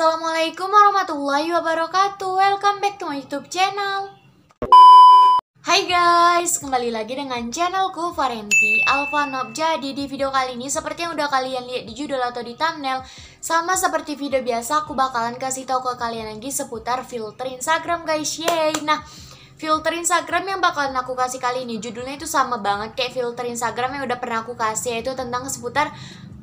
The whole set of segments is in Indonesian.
Assalamualaikum warahmatullahi wabarakatuh Welcome back to my youtube channel Hai guys, kembali lagi dengan channelku Farenti Alfanob Jadi di video kali ini seperti yang udah kalian lihat di judul atau di thumbnail Sama seperti video biasa aku bakalan kasih tahu ke kalian lagi seputar filter Instagram guys Yeay, nah filter Instagram yang bakalan aku kasih kali ini judulnya itu sama banget kayak filter Instagram yang udah pernah aku kasih yaitu tentang seputar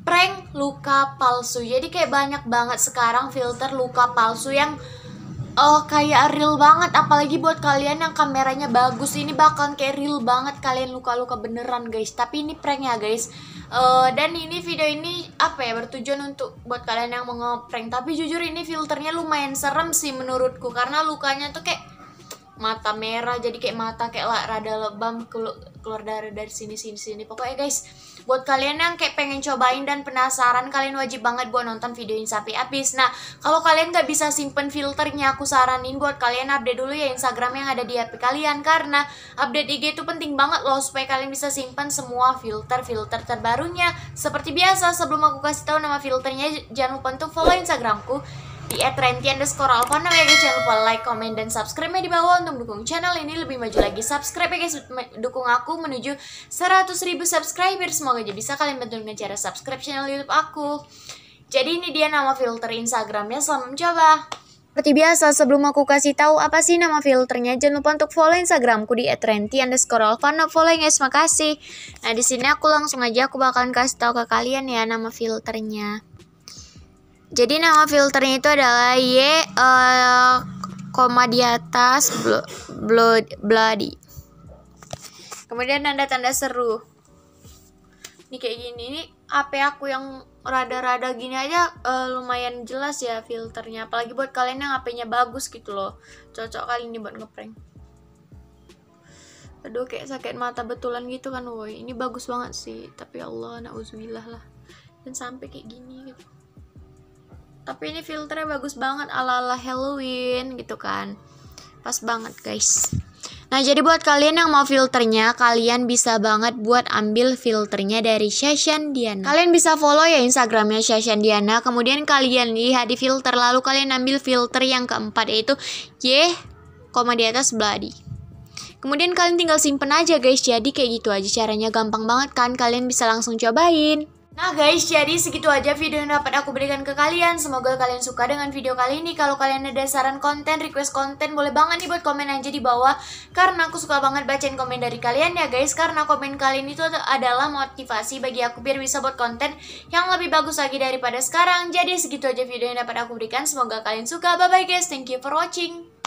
prank luka palsu jadi kayak banyak banget sekarang filter luka palsu yang oh kayak real banget apalagi buat kalian yang kameranya bagus ini bakalan kayak real banget kalian luka-luka beneran guys tapi ini prank ya guys uh, dan ini video ini apa ya bertujuan untuk buat kalian yang mau ngeprank tapi jujur ini filternya lumayan serem sih menurutku karena lukanya tuh kayak mata merah jadi kayak mata kayak lah, rada lebam keluar dari dari sini sini sini pokoknya guys buat kalian yang kayak pengen cobain dan penasaran kalian wajib banget buat nonton video ini sampai habis nah kalau kalian gak bisa simpen filternya aku saranin buat kalian update dulu ya Instagram yang ada di HP kalian karena update IG itu penting banget loh supaya kalian bisa simpen semua filter filter terbarunya seperti biasa sebelum aku kasih tahu nama filternya jangan lupa untuk follow Instagramku di @renti underscore alpha ya guys jangan lupa like, comment, dan subscribe ya di bawah untuk dukung channel ini lebih maju lagi subscribe ya guys dukung aku menuju 100.000 subscriber semoga aja bisa kalian bantu dengan cara subscribe channel youtube aku jadi ini dia nama filter instagramnya selamat mencoba seperti biasa, sebelum aku kasih tahu apa sih nama filternya, jangan lupa untuk follow Instagramku di @renti underscore Follow ya guys, makasih. Nah, di sini aku langsung aja aku bakalan kasih tahu ke kalian ya nama filternya. Jadi nama filternya itu adalah Y uh, koma di atas blood bloody. Kemudian tanda-tanda seru. Ini kayak gini. Ini HP aku yang rada-rada gini aja uh, lumayan jelas ya filternya. Apalagi buat kalian yang HP-nya bagus gitu loh. Cocok kali ini buat ngeprank. Aduh kayak sakit mata betulan gitu kan woi. Ini bagus banget sih. Tapi Allah nauzubillah lah. Dan sampai kayak gini gitu tapi ini filternya bagus banget ala-ala Halloween gitu kan pas banget guys Nah jadi buat kalian yang mau filternya Kalian bisa banget buat ambil filternya dari Shashan Diana Kalian bisa follow ya instagramnya Shashan Diana Kemudian kalian lihat di filter Lalu kalian ambil filter yang keempat yaitu Y, koma di atas bloody Kemudian kalian tinggal simpen aja guys Jadi kayak gitu aja caranya gampang banget kan Kalian bisa langsung cobain Nah guys, jadi segitu aja video yang dapat aku berikan ke kalian. Semoga kalian suka dengan video kali ini. Kalau kalian ada saran konten, request konten, boleh banget nih buat komen aja di bawah. Karena aku suka banget bacain komen dari kalian ya guys. Karena komen kalian itu adalah motivasi bagi aku biar bisa buat konten yang lebih bagus lagi daripada sekarang. Jadi segitu aja video yang dapat aku berikan. Semoga kalian suka. Bye-bye guys. Thank you for watching.